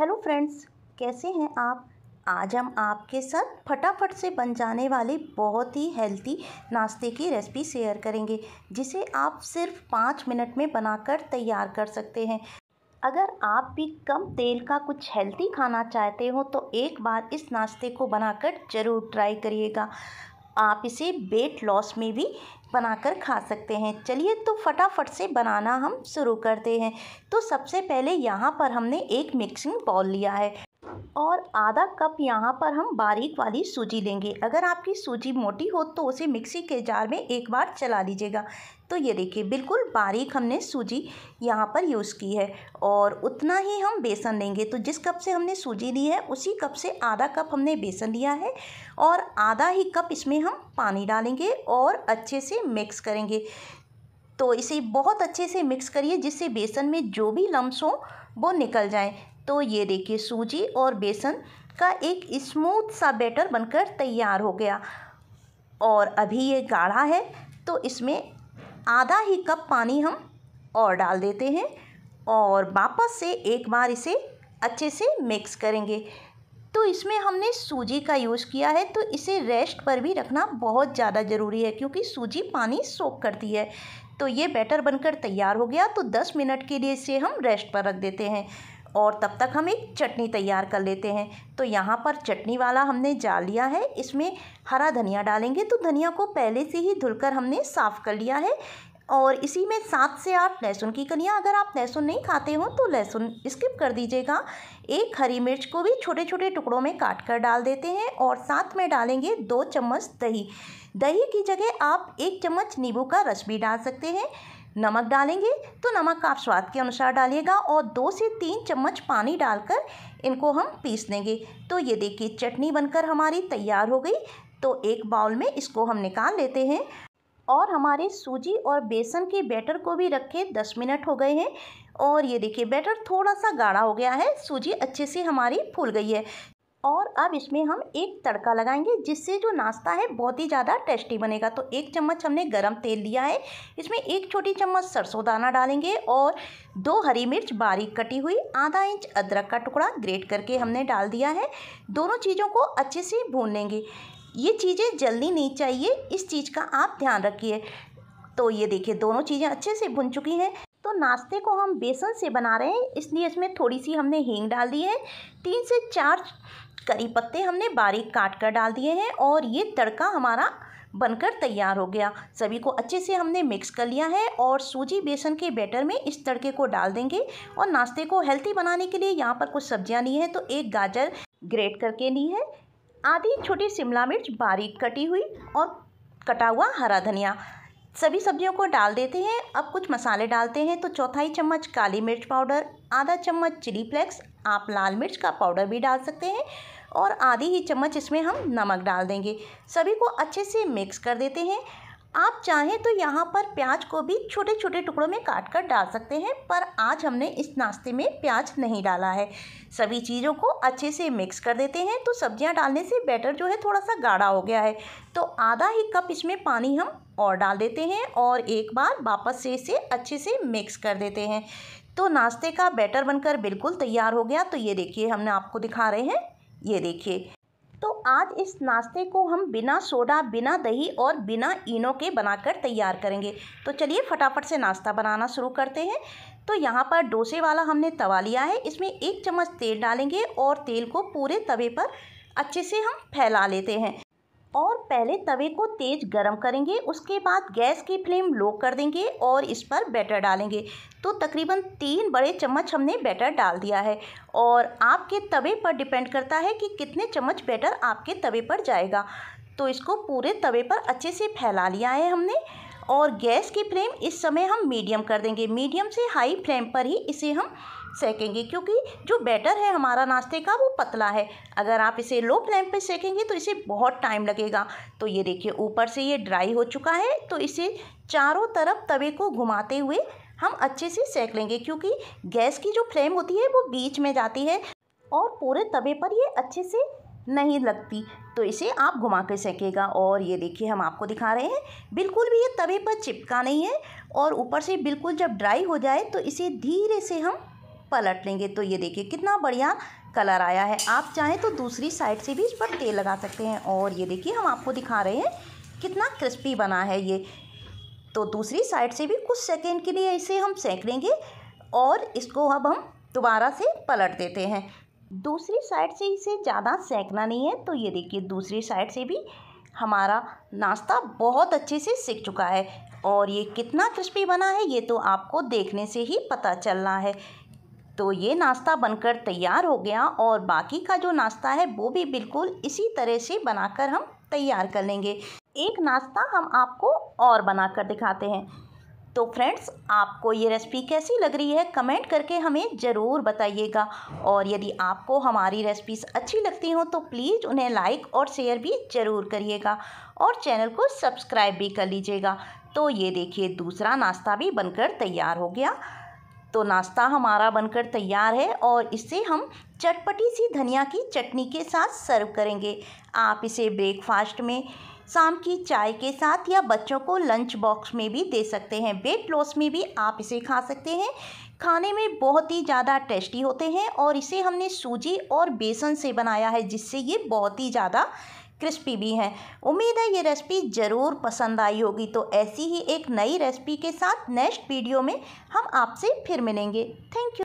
hello friends कैसे हैं आप आज हम आपके साथ फटाफट से बन जाने वाले बहुत ही हेल्थी नाश्ते की रेसिपी शेयर करेंगे जिसे आप सिर्फ पाँच मिनट में बनाकर तैयार कर सकते हैं अगर आप भी कम तेल का कुछ हेल्थी खाना चाहते हो तो एक बार इस नाश्ते को बनाकर ज़रूर ट्राई करिएगा आप इसे वेट लॉस में भी बनाकर खा सकते हैं चलिए तो फटाफट से बनाना हम शुरू करते हैं तो सबसे पहले यहाँ पर हमने एक मिक्सिंग बॉल लिया है और आधा कप यहाँ पर हम बारीक वाली सूजी लेंगे अगर आपकी सूजी मोटी हो तो उसे मिक्सी के जार में एक बार चला लीजिएगा तो ये देखिए बिल्कुल बारीक हमने सूजी यहाँ पर यूज़ की है और उतना ही हम बेसन लेंगे तो जिस कप से हमने सूजी ली है उसी कप से आधा कप हमने बेसन लिया है और आधा ही कप इसमें हम पानी डालेंगे और अच्छे से मिक्स करेंगे तो इसे बहुत अच्छे से मिक्स करिए जिससे बेसन में जो भी लम्स हों वो निकल जाएँ तो ये देखिए सूजी और बेसन का एक स्मूथ सा बैटर बनकर तैयार हो गया और अभी ये गाढ़ा है तो इसमें आधा ही कप पानी हम और डाल देते हैं और वापस से एक बार इसे अच्छे से मिक्स करेंगे तो इसमें हमने सूजी का यूज़ किया है तो इसे रेस्ट पर भी रखना बहुत ज़्यादा ज़रूरी है क्योंकि सूजी पानी सोख करती है तो ये बैटर बनकर तैयार हो गया तो 10 मिनट के लिए इसे हम रेस्ट पर रख देते हैं और तब तक हम एक चटनी तैयार कर लेते हैं तो यहाँ पर चटनी वाला हमने जाल लिया है इसमें हरा धनिया डालेंगे तो धनिया को पहले से ही धुलकर हमने साफ़ कर लिया है और इसी में सात से आठ लहसुन की कलियाँ अगर आप लहसुन नहीं खाते हो तो लहसुन स्किप कर दीजिएगा एक हरी मिर्च को भी छोटे छोटे टुकड़ों में काट कर डाल देते हैं और साथ में डालेंगे दो चम्मच दही दही की जगह आप एक चम्मच नींबू का रस भी डाल सकते हैं नमक डालेंगे तो नमक आप स्वाद के अनुसार डालिएगा और दो से तीन चम्मच पानी डालकर इनको हम पीस देंगे तो ये देखिए चटनी बनकर हमारी तैयार हो गई तो एक बाउल में इसको हम निकाल लेते हैं और हमारे सूजी और बेसन के बैटर को भी रखे दस मिनट हो गए हैं और ये देखिए बैटर थोड़ा सा गाढ़ा हो गया है सूजी अच्छे से हमारी फूल गई है और अब इसमें हम एक तड़का लगाएंगे जिससे जो नाश्ता है बहुत ही ज़्यादा टेस्टी बनेगा तो एक चम्मच हमने गरम तेल लिया है इसमें एक छोटी चम्मच सरसों दाना डालेंगे और दो हरी मिर्च बारीक कटी हुई आधा इंच अदरक का टुकड़ा ग्रेट करके हमने डाल दिया है दोनों चीज़ों को अच्छे से भून लेंगे ये चीज़ें जल्दी नहीं चाहिए इस चीज़ का आप ध्यान रखिए तो ये देखिए दोनों चीज़ें अच्छे से भुन चुकी हैं तो नाश्ते को हम बेसन से बना रहे हैं इसलिए इसमें थोड़ी सी हमने हींग डाल दी है तीन से चार करी पत्ते हमने बारीक काट कर डाल दिए हैं और ये तड़का हमारा बनकर तैयार हो गया सभी को अच्छे से हमने मिक्स कर लिया है और सूजी बेसन के बैटर में इस तड़के को डाल देंगे और नाश्ते को हेल्थी बनाने के लिए यहाँ पर कुछ सब्जियाँ ली हैं तो एक गाजर ग्रेट करके ली है आधी छोटी शिमला मिर्च बारीक कटी हुई और कटा हुआ हरा धनिया सभी सब्जियों को डाल देते हैं अब कुछ मसाले डालते हैं तो चौथाई चम्मच काली मिर्च पाउडर आधा चम्मच चिली फ्लेक्स आप लाल मिर्च का पाउडर भी डाल सकते हैं और आधी ही चम्मच इसमें हम नमक डाल देंगे सभी को अच्छे से मिक्स कर देते हैं आप चाहें तो यहाँ पर प्याज को भी छोटे छोटे टुकड़ों में काट कर डाल सकते हैं पर आज हमने इस नाश्ते में प्याज नहीं डाला है सभी चीज़ों को अच्छे से मिक्स कर देते हैं तो सब्जियाँ डालने से बैटर जो है थोड़ा सा गाढ़ा हो गया है तो आधा ही कप इसमें पानी हम और डाल देते हैं और एक बार वापस से इसे अच्छे से मिक्स कर देते हैं तो नाश्ते का बैटर बनकर बिल्कुल तैयार हो गया तो ये देखिए हमने आपको दिखा रहे हैं ये देखिए तो आज इस नाश्ते को हम बिना सोडा बिना दही और बिना इनो के बनाकर तैयार करेंगे तो चलिए फटाफट से नाश्ता बनाना शुरू करते हैं तो यहाँ पर डोसे वाला हमने तवा लिया है इसमें एक चम्मच तेल डालेंगे और तेल को पूरे तवे पर अच्छे से हम फैला लेते हैं और पहले तवे को तेज़ गरम करेंगे उसके बाद गैस की फ्लेम लो कर देंगे और इस पर बैटर डालेंगे तो तकरीबन तीन बड़े चम्मच हमने बैटर डाल दिया है और आपके तवे पर डिपेंड करता है कि कितने चम्मच बैटर आपके तवे पर जाएगा तो इसको पूरे तवे पर अच्छे से फैला लिया है हमने और गैस की फ्लेम इस समय हम मीडियम कर देंगे मीडियम से हाई फ्लेम पर ही इसे हम सेकेंगे क्योंकि जो बैटर है हमारा नाश्ते का वो पतला है अगर आप इसे लो फ्लेम पे सेकेंगे तो इसे बहुत टाइम लगेगा तो ये देखिए ऊपर से ये ड्राई हो चुका है तो इसे चारों तरफ तवे को घुमाते हुए हम अच्छे से सेक लेंगे क्योंकि गैस की जो फ्लेम होती है वो बीच में जाती है और पूरे तवे पर ये अच्छे से नहीं लगती तो इसे आप घुमा कर सकेगा और ये देखिए हम आपको दिखा रहे हैं बिल्कुल भी ये तवे पर चिपका नहीं है और ऊपर से बिल्कुल जब ड्राई हो जाए तो इसे धीरे से हम पलट लेंगे तो ये देखिए कितना बढ़िया कलर आया है आप चाहें तो दूसरी साइड से भी इस पर तेल लगा सकते हैं और ये देखिए हम आपको दिखा रहे हैं कितना क्रिस्पी बना है ये तो दूसरी साइड से भी कुछ सेकेंड के लिए इसे हम सेंक लेंगे और इसको अब हम दोबारा से पलट देते हैं दूसरी साइड से इसे ज़्यादा सेकना नहीं है तो ये देखिए दूसरी साइड से भी हमारा नाश्ता बहुत अच्छे से सीख चुका है और ये कितना क्रिस्पी बना है ये तो आपको देखने से ही पता चलना है तो ये नाश्ता बनकर तैयार हो गया और बाकी का जो नाश्ता है वो भी बिल्कुल इसी तरह से बनाकर हम तैयार कर लेंगे एक नाश्ता हम आपको और बनाकर दिखाते हैं तो फ्रेंड्स आपको ये रेसिपी कैसी लग रही है कमेंट करके हमें ज़रूर बताइएगा और यदि आपको हमारी रेसिपीज़ अच्छी लगती हों तो प्लीज़ उन्हें लाइक और शेयर भी ज़रूर करिएगा और चैनल को सब्सक्राइब भी कर लीजिएगा तो ये देखिए दूसरा नाश्ता भी बनकर तैयार हो गया तो नाश्ता हमारा बनकर तैयार है और इसे हम चटपटी सी धनिया की चटनी के साथ सर्व करेंगे आप इसे ब्रेकफास्ट में शाम की चाय के साथ या बच्चों को लंच बॉक्स में भी दे सकते हैं वेट लॉस में भी आप इसे खा सकते हैं खाने में बहुत ही ज़्यादा टेस्टी होते हैं और इसे हमने सूजी और बेसन से बनाया है जिससे ये बहुत ही ज़्यादा क्रिस्पी भी हैं उम्मीद है ये रेसिपी ज़रूर पसंद आई होगी तो ऐसी ही एक नई रेसिपी के साथ नेक्स्ट वीडियो में हम आपसे फिर मिलेंगे थैंक यू